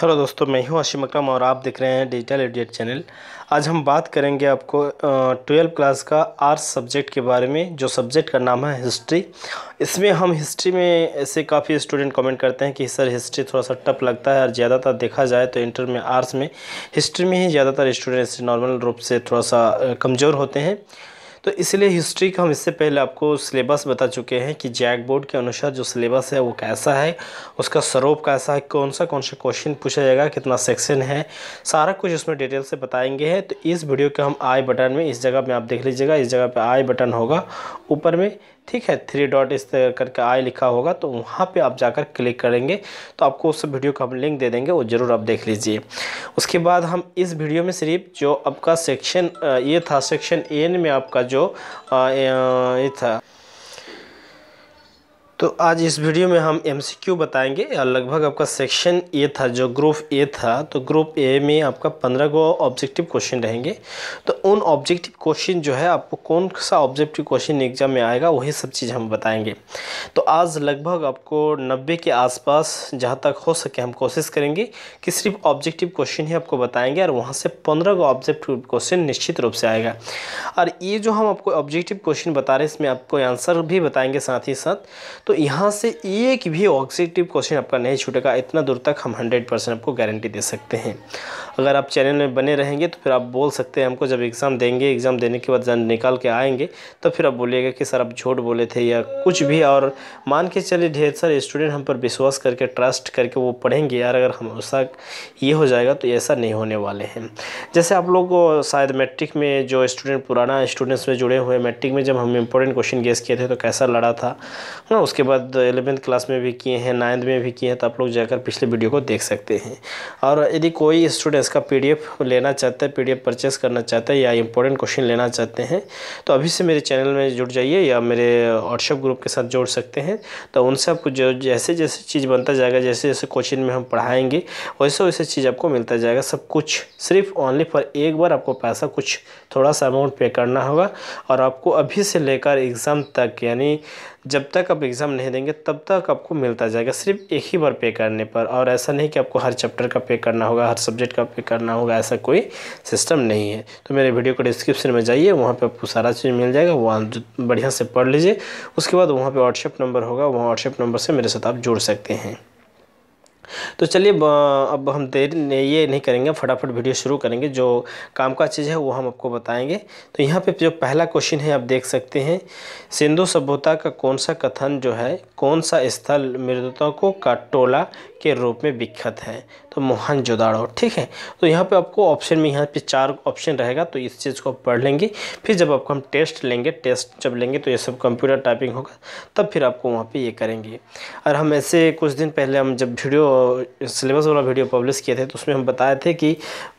hello दोस्तों मैं हूं आशिम अक्रम और आप देख रहे हैं डिजिटल एडिएट चैनल आज हम बात करेंगे आपको ट्वेल्व क्लास का आर्ट्स सब्जेक्ट के बारे में जो सब्जेक्ट का नाम है हिस्ट्री इसमें हम हिस्ट्री में ऐसे काफ़ी स्टूडेंट कमेंट करते हैं कि सर हिस्ट्री थोड़ा सा टफ लगता है और ज़्यादातर देखा जाए तो इंटर में आर्ट्स में हिस्ट्री में ही ज़्यादातर स्टूडेंट्स नॉर्मल रूप से थोड़ा सा कमज़ोर होते हैं तो इसलिए हिस्ट्री का हम इससे पहले आपको सिलेबस बता चुके हैं कि जैक बोर्ड के अनुसार जो सिलेबस है वो कैसा है उसका स्वरूप कैसा है कौन सा कौन सा क्वेश्चन पूछा जाएगा कितना सेक्शन है सारा कुछ उसमें डिटेल से बताएंगे हैं तो इस वीडियो के हम आई बटन में इस जगह पर आप देख लीजिएगा इस जगह पर आई बटन होगा ऊपर में ठीक है थ्री डॉट इस तरह करके आई लिखा होगा तो वहाँ पे आप जाकर क्लिक करेंगे तो आपको उस वीडियो का हम लिंक दे देंगे वो ज़रूर आप देख लीजिए उसके बाद हम इस वीडियो में सिर्फ जो आपका सेक्शन ये था सेक्शन एन में आपका जो ये था तो आज इस वीडियो में हम एमसीक्यू बताएंगे लगभग आपका सेक्शन ए था जो ग्रुप ए था तो ग्रुप ए में आपका पंद्रह गो ऑब्जेक्टिव क्वेश्चन रहेंगे तो उन ऑब्जेक्टिव क्वेश्चन जो है आपको कौन सा ऑब्जेक्टिव क्वेश्चन एग्जाम में आएगा वही सब चीज़ हम बताएंगे तो आज लगभग आपको नब्बे के आसपास जहाँ तक हो सके हम कोशिश करेंगे कि सिर्फ ऑब्जेक्टिव क्वेश्चन ही आपको बताएंगे और वहाँ से पंद्रह गो ऑब्जेक्टिव क्वेश्चन निश्चित रूप से आएगा और ये जो हम आपको ऑब्जेक्टिव क्वेश्चन बता रहे हैं इसमें आपको आंसर भी बताएंगे साथ ही साथ तो यहाँ से एक भी ऑक्सीटिव क्वेश्चन आपका नहीं छूटेगा इतना दूर तक हम हंड्रेड परसेंट आपको गारंटी दे सकते हैं अगर आप चैनल में बने रहेंगे तो फिर आप बोल सकते हैं हमको जब एग्ज़ाम देंगे एग्ज़ाम देने के बाद निकाल के आएंगे तो फिर आप बोलिएगा कि सर आप झूठ बोले थे या कुछ भी और मान के चलिए ढेर सारे स्टूडेंट हम पर विश्वास करके ट्रस्ट करके वो पढ़ेंगे यार अगर हम ऐसा ये हो जाएगा तो ऐसा नहीं होने वाले हैं जैसे आप लोग शायद मैट्रिक में जो स्टूडेंट पुराना स्टूडेंट्स में जुड़े हुए मैट्रिक में जब हम इम्पोर्टेंट क्वेश्चन गेस किए थे तो कैसा लड़ा था ना हाँ, उसके बाद एलेवेंथ क्लास में भी किए हैं नाइन्थ में भी किए हैं तो आप लोग जाकर पिछले वीडियो को देख सकते हैं और यदि कोई स्टूडेंट्स का पी लेना चाहता है पी परचेस करना चाहता है या इंपॉर्टेंट क्वेश्चन लेना चाहते हैं तो अभी से मेरे चैनल में जुड़ जाइए या मेरे व्हाट्सएप ग्रुप के साथ जोड़ सकते हैं तो उनसे आपको जो जैसे जैसे चीज़ बनता जाएगा जैसे जैसे कोचिंग में हम पढ़ाएंगे वैसे वैसे चीज़ आपको मिलता जाएगा सब कुछ सिर्फ ओनली फॉर एक बार आपको पैसा कुछ थोड़ा सा अमाउंट पे करना होगा और आपको अभी से लेकर एग्ज़ाम तक यानी जब तक आप एग्ज़ाम नहीं देंगे तब तक आपको मिलता जाएगा सिर्फ एक ही बार पे करने पर और ऐसा नहीं कि आपको हर चैप्टर का पे करना होगा हर सब्जेक्ट का पे करना होगा ऐसा कोई सिस्टम नहीं है तो मेरे वीडियो को डिस्क्रिप्शन में जाइए वहाँ पे आपको सारा चीज़ मिल जाएगा वहाँ बढ़िया से पढ़ लीजिए उसके बाद वहाँ पर व्हाट्सएप नंबर होगा वहाँ व्हाट्सएप नंबर से मेरे साथ आप जुड़ सकते हैं तो चलिए अब हम देर ये नहीं करेंगे फटाफट वीडियो शुरू करेंगे जो काम का चीज़ है वो हम आपको बताएंगे तो यहाँ पे जो पहला क्वेश्चन है आप देख सकते हैं सिंधु सभ्यता का कौन सा कथन जो है कौन सा स्थल को का टोला के रूप में विख्यात है तो मोहन जोदाड़ो ठीक है तो यहाँ पे आपको ऑप्शन में यहाँ पे चार ऑप्शन रहेगा तो इस चीज़ को आप पढ़ लेंगे फिर जब आपको हम टेस्ट लेंगे टेस्ट जब लेंगे तो ये सब कंप्यूटर टाइपिंग होगा तब फिर आपको वहाँ पे ये करेंगे और हम ऐसे कुछ दिन पहले हम जब वीडियो सिलेबस वाला वीडियो पब्लिश किए थे तो उसमें हम बताए थे कि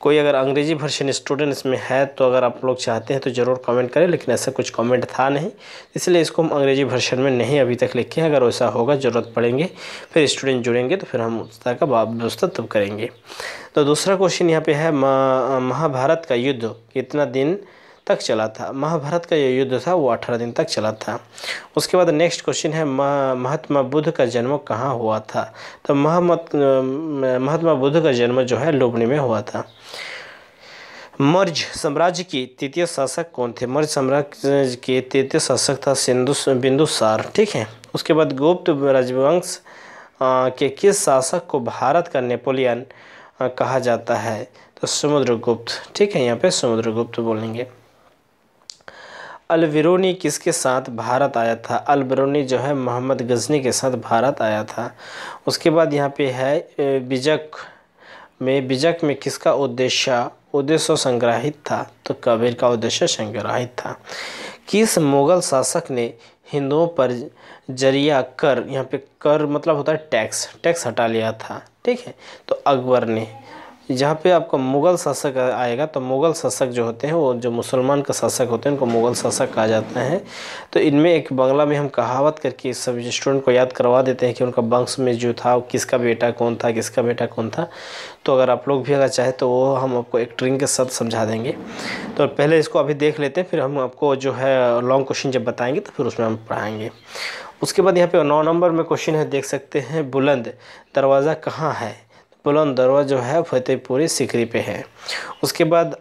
कोई अगर अंग्रेजी भर्षन स्टूडेंट इसमें है तो अगर आप लोग चाहते हैं तो ज़रूर कॉमेंट करें लेकिन ऐसा कुछ कॉमेंट था नहीं इसलिए इसको हम अंग्रेजी भर्षन में नहीं अभी तक लिखे अगर वैसा होगा ज़रूरत पड़ेंगे फिर स्टूडेंट जुड़ेंगे तो फिर हम सार्वभौमता का व्यवस्था करेंगे तो दूसरा क्वेश्चन यहाँ पे है महाभारत का युद्ध कितना दिन तक चला था महाभारत का जो युद्ध था वो अठारह दिन तक चला था उसके बाद नेक्स्ट क्वेश्चन है महात्मा बुद्ध का जन्म कहाँ हुआ था तो महात्मा बुद्ध का जन्म जो है लुबनी में हुआ था मर्ज साम्राज्य की तृतीय शासक कौन थे मर्ज साम्राज्य के तृतीय शासक था सिंधु बिंदुसार ठीक है उसके बाद गुप्त राजवंश के किस शासक को भारत का नेपोलियन कहा जाता है तो समुद्रगुप्त ठीक है यहाँ पे समुद्रगुप्त बोलेंगे अलविरोनी किसके साथ भारत आया था अलबरूनी जो है मोहम्मद गजनी के साथ भारत आया था उसके बाद यहाँ पे है बिजक में बिजक में किसका उद्देश्य उद्देश्य संग्रहित था तो कबीर का उद्देश्य संग्रहित था किस मुग़ल शासक ने हिंदुओं पर जरिया कर यहाँ पे कर मतलब होता है टैक्स टैक्स हटा लिया था ठीक है तो अकबर ने जहाँ पे आपका मुग़ल शासक आएगा तो मुग़ल शासक जो होते हैं वो जो मुसलमान का शासक होते हैं उनको मुग़ल शासक कहा जाता है तो इनमें एक बंगला में हम कहावत करके सब स्टूडेंट को याद करवा देते हैं कि उनका वंश में जो था किसका बेटा कौन था किसका बेटा कौन था तो अगर आप लोग भी अगर चाहे तो वो हम आपको एक ट्रिंग के साथ समझा देंगे तो पहले इसको अभी देख लेते हैं फिर हम आपको जो है लॉन्ग क्वेश्चन जब बताएँगे तो फिर उसमें हम पढ़ाएँगे उसके बाद यहाँ पे नौ नंबर में क्वेश्चन है देख सकते हैं बुलंद दरवाज़ा कहाँ है बुलंद दरवाज़ा जो है फतेहपुरी सिकरी पे है उसके बाद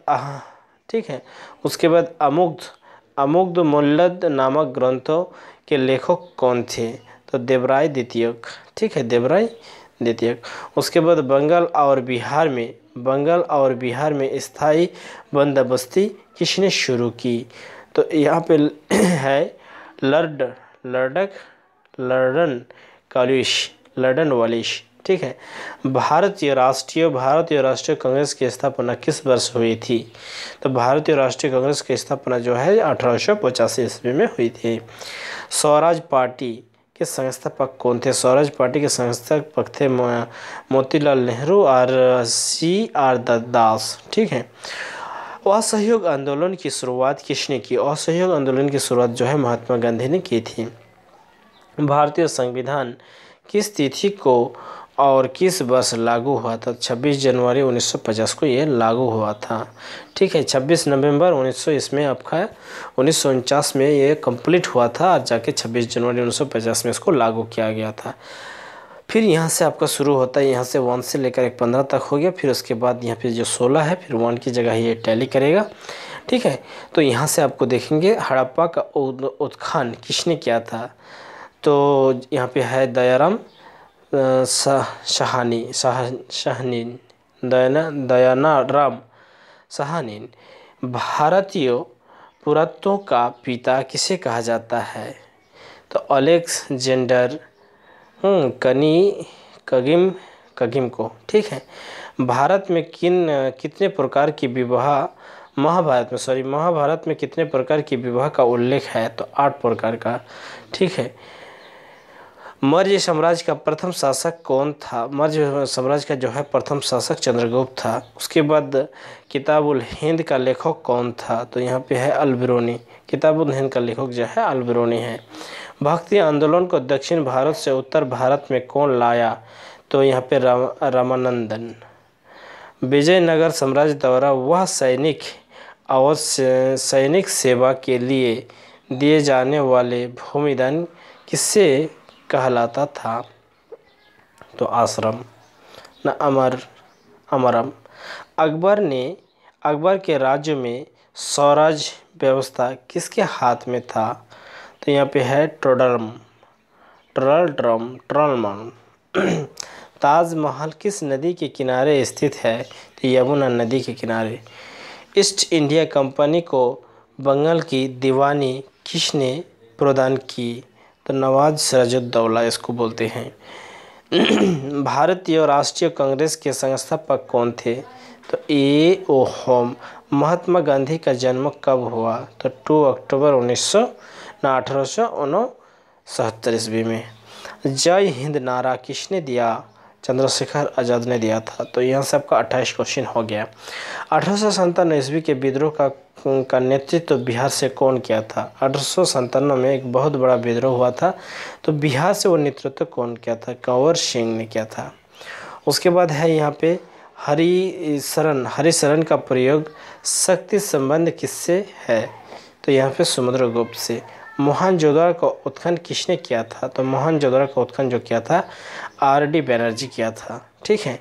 ठीक है उसके बाद अमुग्ध अमुग्ध मुल्लद नामक ग्रंथों के लेखक कौन थे तो देवराय द्वितीय ठीक है देवराय द्वितीय उसके बाद बंगाल और बिहार में बंगाल और बिहार में स्थायी बंदोबस्ती किसने शुरू की तो यहाँ पे है लर्ड लर्डक लर्डन कालिश लर्डन वालिश ठीक है भारतीय राष्ट्रीय भारतीय राष्ट्रीय कांग्रेस की स्थापना किस वर्ष हुई थी तो भारतीय राष्ट्रीय कांग्रेस की स्थापना जो है अठारह ईस्वी में हुई थी स्वराज पार्टी के संस्थापक कौन थे स्वराज पार्टी के संस्थापक थे मोतीलाल नेहरू और सी आर दास ठीक है असहयोग आंदोलन की शुरुआत किसने की असहयोग आंदोलन की शुरुआत जो है महात्मा गांधी ने की थी भारतीय संविधान किस तिथि को और किस वर्ष लागू हुआ था 26 जनवरी 1950 को ये लागू हुआ था ठीक है 26 नवंबर 1900 इसमें आपका उन्नीस में ये कंप्लीट हुआ था और जाके 26 जनवरी 1950 में इसको लागू किया गया था फिर यहाँ से आपका शुरू होता है यहाँ से वन से लेकर एक पंद्रह तक हो गया फिर उसके बाद यहाँ पे जो सोलह है फिर वन की जगह ये टैली करेगा ठीक है तो यहाँ से आपको देखेंगे हड़प्पा का उत्खान किसने किया था तो यहाँ पे है दयाराम साहानी साह शाहनीन दयाना दयाना राम सहानी भारतीय पुरातों का पिता किसे कहा जाता है तो अलेक्सजेंडर हम्म, कनी कगिम कगिम को ठीक है भारत में किन कितने प्रकार की विवाह महाभारत में सॉरी महाभारत में कितने प्रकार की विवाह का उल्लेख है तो आठ प्रकार का ठीक है मौर्य साम्राज्य का प्रथम शासक कौन था मौर्य साम्राज्य का जो है प्रथम शासक चंद्रगुप्त था उसके बाद किताबुल हिंद का लेखक कौन था तो यहाँ पे है अलबिरोनी किताबुल हिंद का लेखक जो है अलबिरोनी है भक्ति आंदोलन को दक्षिण भारत से उत्तर भारत में कौन लाया तो यहाँ पे राम रामानंदन विजयनगर साम्राज्य द्वारा वह सैनिक और सैनिक सेवा के लिए दिए जाने वाले भूमिदान किससे कहलाता था तो आश्रम न अमर अमरम अकबर ने अकबर के राज्य में स्वराज व्यवस्था किसके हाथ में था तो यहाँ पे है ट्रोडरम ट्रल ड्रम ट्रलमन ताजमहल किस नदी के किनारे स्थित है तो यमुना नदी के किनारे ईस्ट इंडिया कंपनी को बंगाल की दीवानी किसने प्रदान की तो नवाज सराजुद्दौला इसको बोलते हैं भारतीय राष्ट्रीय कांग्रेस के संस्थापक कौन थे तो ए ओ होम महात्मा गांधी का जन्म कब हुआ तो टू अक्टूबर उन्नीस सौ अठारह सौ ईस्वी में जय हिंद नारा किसने दिया चंद्रशेखर आज़ाद ने दिया था तो यहाँ से आपका क्वेश्चन हो गया अठारह सौ ईस्वी के विद्रोह का का नेतृत्व तो बिहार से कौन किया था अठारह में एक बहुत बड़ा विद्रोह हुआ था तो बिहार से वो नेतृत्व तो कौन किया था कंवर सिंह ने किया था उसके बाद है यहाँ पे हरी शरण हरी शरण का प्रयोग शक्ति संबंध किससे है तो यहाँ पे गुप्त से मोहन जोदरा का उत्खनन किसने किया था तो मोहन जोदरा का उत्खनन जो किया था आर डी बनर्जी किया था ठीक है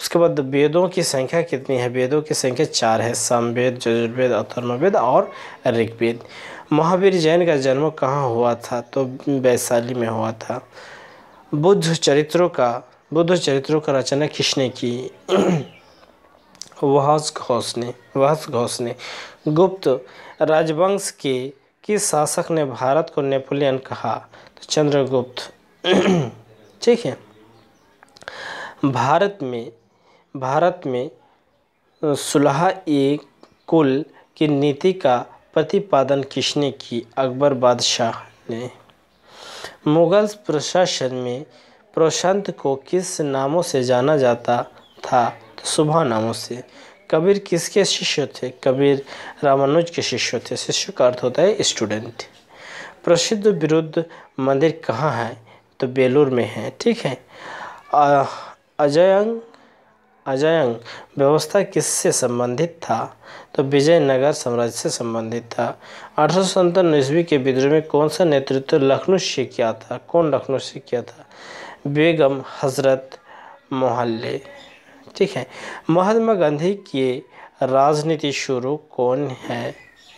उसके बाद वेदों की संख्या कितनी है वेदों की संख्या चार है सामवेद जजुर्वेद अथर्मवेद और ऋग्वेद महावीर जैन का जन्म कहाँ हुआ था तो वैशाली में हुआ था बुद्ध चरित्रों का बुद्ध चरित्रों का रचना किसने की वहस घोष ने वहस घोष ने गुप्त राजवंश के किस शासक ने भारत को नेपोलियन कहा तो चंद्रगुप्त ठीक है भारत में भारत में सुलह ए कुल की नीति का प्रतिपादन किसने की अकबर बादशाह ने मुगल प्रशासन में प्रशांत को किस नामों से जाना जाता था तो सुबह नामों से कबीर किसके शिष्य थे कबीर रामानुज के शिष्य थे शिष्य का अर्थ होता है स्टूडेंट प्रसिद्ध विरुद्ध मंदिर कहाँ है तो बेलूर में है ठीक है अजयंग अजयंग व्यवस्था किससे संबंधित था तो विजयनगर साम्राज्य से संबंधित था अठारह सौ ईस्वी के विद्रोह में कौन सा नेतृत्व लखनऊ से किया था कौन लखनऊ से किया था बेगम हजरत मोहल्ले ठीक है महात्मा गांधी के राजनीति शुरू कौन है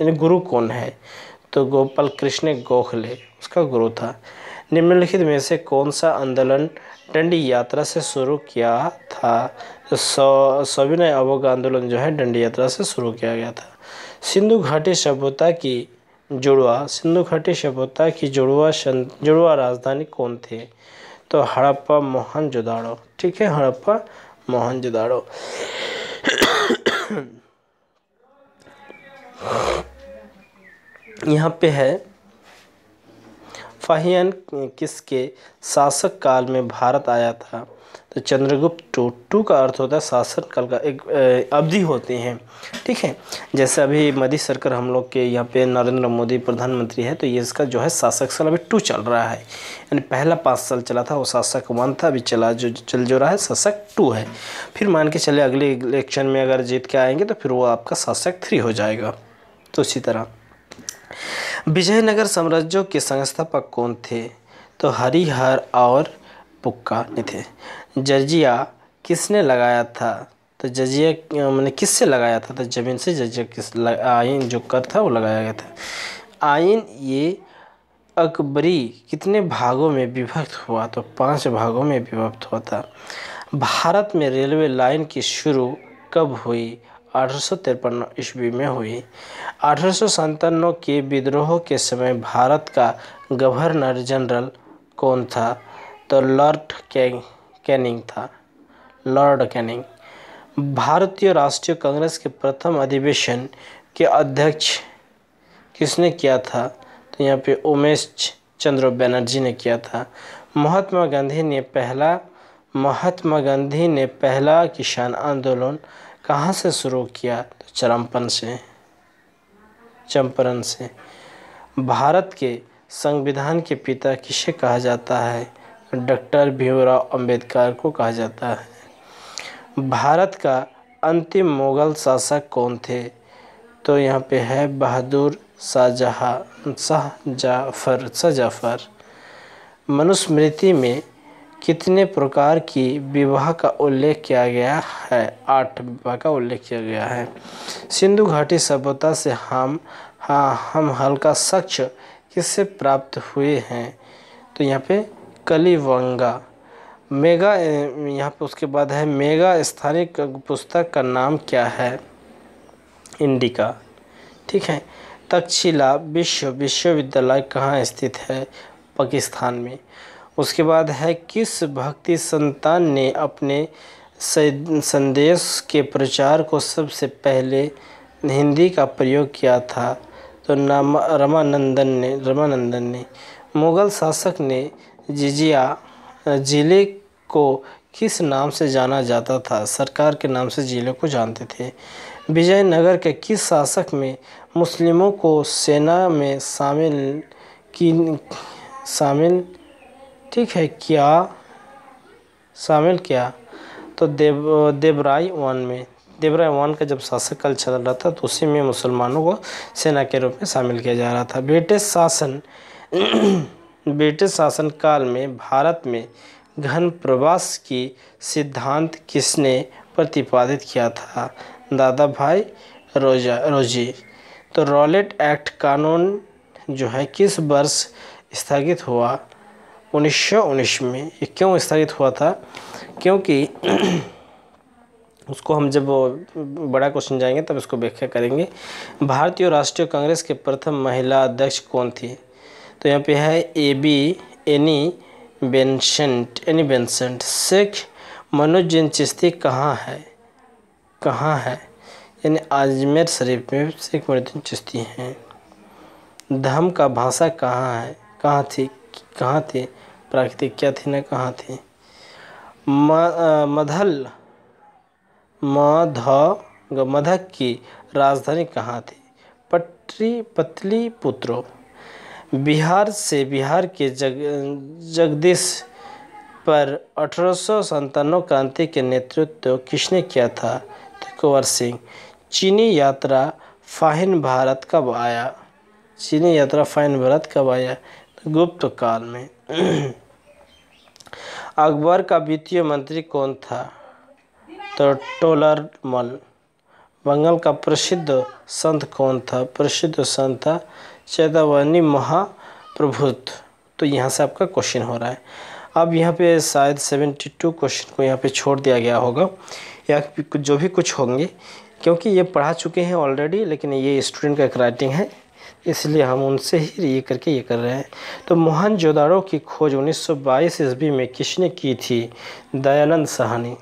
यानी गुरु कौन है तो गोपाल कृष्ण गोखले उसका गुरु था निम्नलिखित में से कौन सा आंदोलन डंडी यात्रा से शुरू किया था सविनय अवोग आंदोलन जो है डंडी यात्रा से शुरू किया गया था सिंधु घाटी सभ्यता की जुड़वा सिंधु घाटी सभ्यता की जुड़वा जुड़वा राजधानी कौन थी तो हड़प्पा मोहन जुदाड़ो ठीक है हड़प्पा मोहन जुदाड़ो यहाँ पे है अफाहियन किसके शासक काल में भारत आया था तो चंद्रगुप्त टोटू का अर्थ होता है शासन काल का एक अवधि होती हैं ठीक है जैसे अभी मोदी सरकार हम लोग के यहाँ पे नरेंद्र मोदी प्रधानमंत्री है तो ये इसका जो है शासक साल अभी टू चल रहा है यानी पहला पाँच साल चला था वो शासक वन था अभी चला जो चल जो रहा है शासक टू है फिर मान के चले अगले इलेक्शन में अगर जीत के आएंगे तो फिर वो आपका शासक थ्री हो जाएगा तो इसी तरह विजयनगर साम्राज्यों के संस्थापक कौन थे तो हरिहर और पुक्का ने थे जजिया किसने लगाया था तो जजिया मैंने किससे लगाया था तो ज़मीन से जजिया किस लग, आइन जो कर था वो लगाया गया था आइन ये अकबरी कितने भागों में विभक्त हुआ तो पांच भागों में विभक्त हुआ था भारत में रेलवे लाइन की शुरू कब हुई 1853 ईस्वी में हुई अठारह के विद्रोह के समय भारत का गवर्नर जनरल कौन था तो लॉर्ड कैनिंग था लॉर्ड कैनिंग भारतीय राष्ट्रीय कांग्रेस के प्रथम अधिवेशन के अध्यक्ष किसने किया था तो यहाँ पे उमेश चंद्र बनर्जी ने किया था महात्मा गांधी ने पहला महात्मा गांधी ने पहला किसान आंदोलन कहाँ से शुरू किया तो चरमपन से चंपरन से भारत के संविधान के पिता किसे कहा जाता है डॉक्टर भीमराव अंबेडकर को कहा जाता है भारत का अंतिम मुग़ल शासक कौन थे तो यहाँ पे है बहादुर शाहजहाँ शाह जाफर शाह जाफर मनुस्मृति में कितने प्रकार की विवाह का उल्लेख किया गया है आठ विवाह का उल्लेख किया गया है सिंधु घाटी सभ्यता से हम हाँ हम हल्का सक्ष किससे प्राप्त हुए हैं तो यहाँ पे कलीवंगा मेगा यहाँ पे उसके बाद है मेगा स्थानीय पुस्तक का नाम क्या है इंडिका ठीक है तक्षशिला विश्व विश्वविद्यालय कहाँ स्थित है पाकिस्तान में उसके बाद है किस भक्ति संतान ने अपने संदेश के प्रचार को सबसे पहले हिंदी का प्रयोग किया था तो नाम रमानंदन ने रमानंदन ने मुग़ल शासक ने जिजिया ज़िले को किस नाम से जाना जाता था सरकार के नाम से ज़िले को जानते थे विजयनगर के किस शासक में मुस्लिमों को सेना में शामिल की शामिल ठीक है क्या शामिल किया तो देव देवराय वन में देवराय वन का जब शासक काल चल रहा था तो उसी में मुसलमानों को सेना के रूप में शामिल किया जा रहा था ब्रिटिश शासन ब्रिटिश शासन काल में भारत में घन प्रवास की सिद्धांत किसने प्रतिपादित किया था दादा भाई रोजा रोजी तो रॉलेट एक्ट कानून जो है किस वर्ष स्थगित हुआ उन्नीस में ये क्यों स्थगित हुआ था क्योंकि उसको हम जब बड़ा क्वेश्चन जाएंगे तब इसको व्याख्या करेंगे भारतीय राष्ट्रीय कांग्रेस के प्रथम महिला अध्यक्ष कौन थी तो यहाँ पे है A B Annie Besant Annie Besant Sheikh Manoj Jain Chishti कहाँ है कहाँ है यानी अजमेर शरीफ में शेख मनोजन चिश्ती हैं धम का भाषा कहाँ है कहाँ थी कहाँ थे प्राकृतिक क्या थे ना कहाँ थे मधल मध मधक की राजधानी कहाँ थी पटरी पतली पुत्रो बिहार से बिहार के जग जगदीश पर अठारह सौ क्रांति के नेतृत्व किसने किया था कुंवर सिंह चीनी यात्रा फाहिन भारत कब आया चीनी यात्रा फाहिन भारत कब आया गुप्त काल में अकबर का वित्तीय मंत्री कौन था तो टोलर मल बंगाल का प्रसिद्ध संत कौन था प्रसिद्ध संत था चैतावनी महाप्रभुत तो यहाँ से आपका क्वेश्चन हो रहा है अब यहाँ पे शायद सेवेंटी टू क्वेश्चन को यहाँ पे छोड़ दिया गया होगा या जो भी कुछ होंगे क्योंकि ये पढ़ा चुके हैं ऑलरेडी लेकिन ये स्टूडेंट का एक राइटिंग है इसलिए हम उनसे ही ये करके ये कर रहे हैं तो मोहन जोदारों की खोज 1922 सौ बाईस ईस्वी में किसने की थी दयानंद सहानी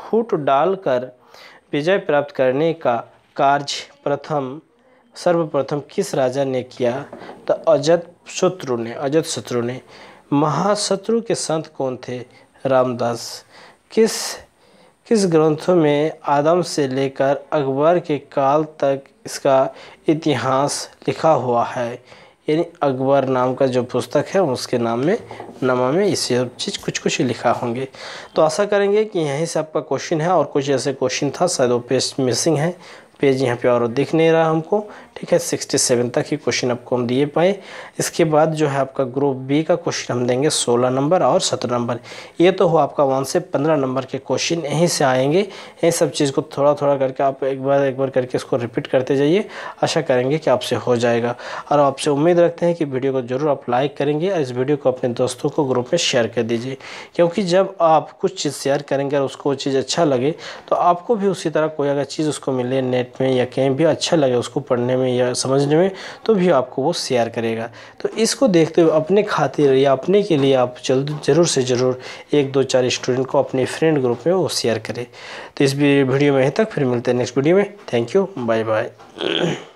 फूट डालकर विजय प्राप्त करने का कार्य प्रथम सर्वप्रथम किस राजा ने किया तो अजत शत्रु ने अजत शत्रु ने महाशत्रु के संत कौन थे रामदास किस किस ग्रंथों में आदम से लेकर अकबर के काल तक इसका इतिहास लिखा हुआ है यानी अकबर नाम का जो पुस्तक है उसके नाम में नमा में इस सब चीज़ कुछ कुछ लिखा होंगे तो आशा करेंगे कि यहीं से आपका क्वेश्चन है और कुछ ऐसे क्वेश्चन था शायद वो पेज मिसिंग है पेज यहाँ पे और दिख नहीं रहा हमको ठीक है 67 तक ही क्वेश्चन आपको हम दिए पाए इसके बाद जो है आपका ग्रुप बी का क्वेश्चन हम देंगे 16 नंबर और 17 नंबर ये तो हो आपका वन से 15 नंबर के क्वेश्चन यहीं से आएंगे ये सब चीज़ को थोड़ा थोड़ा करके आप एक बार एक बार करके इसको रिपीट करते जाइए आशा करेंगे कि आपसे हो जाएगा और आपसे उम्मीद रखते हैं कि वीडियो को ज़रूर आप लाइक करेंगे और इस वीडियो को अपने दोस्तों को ग्रुप में शेयर कर दीजिए क्योंकि जब आप कुछ चीज़ शेयर करेंगे और उसको वो चीज़ अच्छा लगे तो आपको भी उसी तरह कोई अगर चीज़ उसको मिले नेट में या कहीं भी अच्छा लगे उसको पढ़ने में में या समझने में तो भी आपको वो शेयर करेगा तो इसको देखते हुए अपने खातिर या अपने के लिए आप जल्द ज़रूर से ज़रूर एक दो चार स्टूडेंट को अपने फ्रेंड ग्रुप में वो शेयर करें तो इस वीडियो में यहीं तक फिर मिलते हैं नेक्स्ट वीडियो में थैंक यू बाय बाय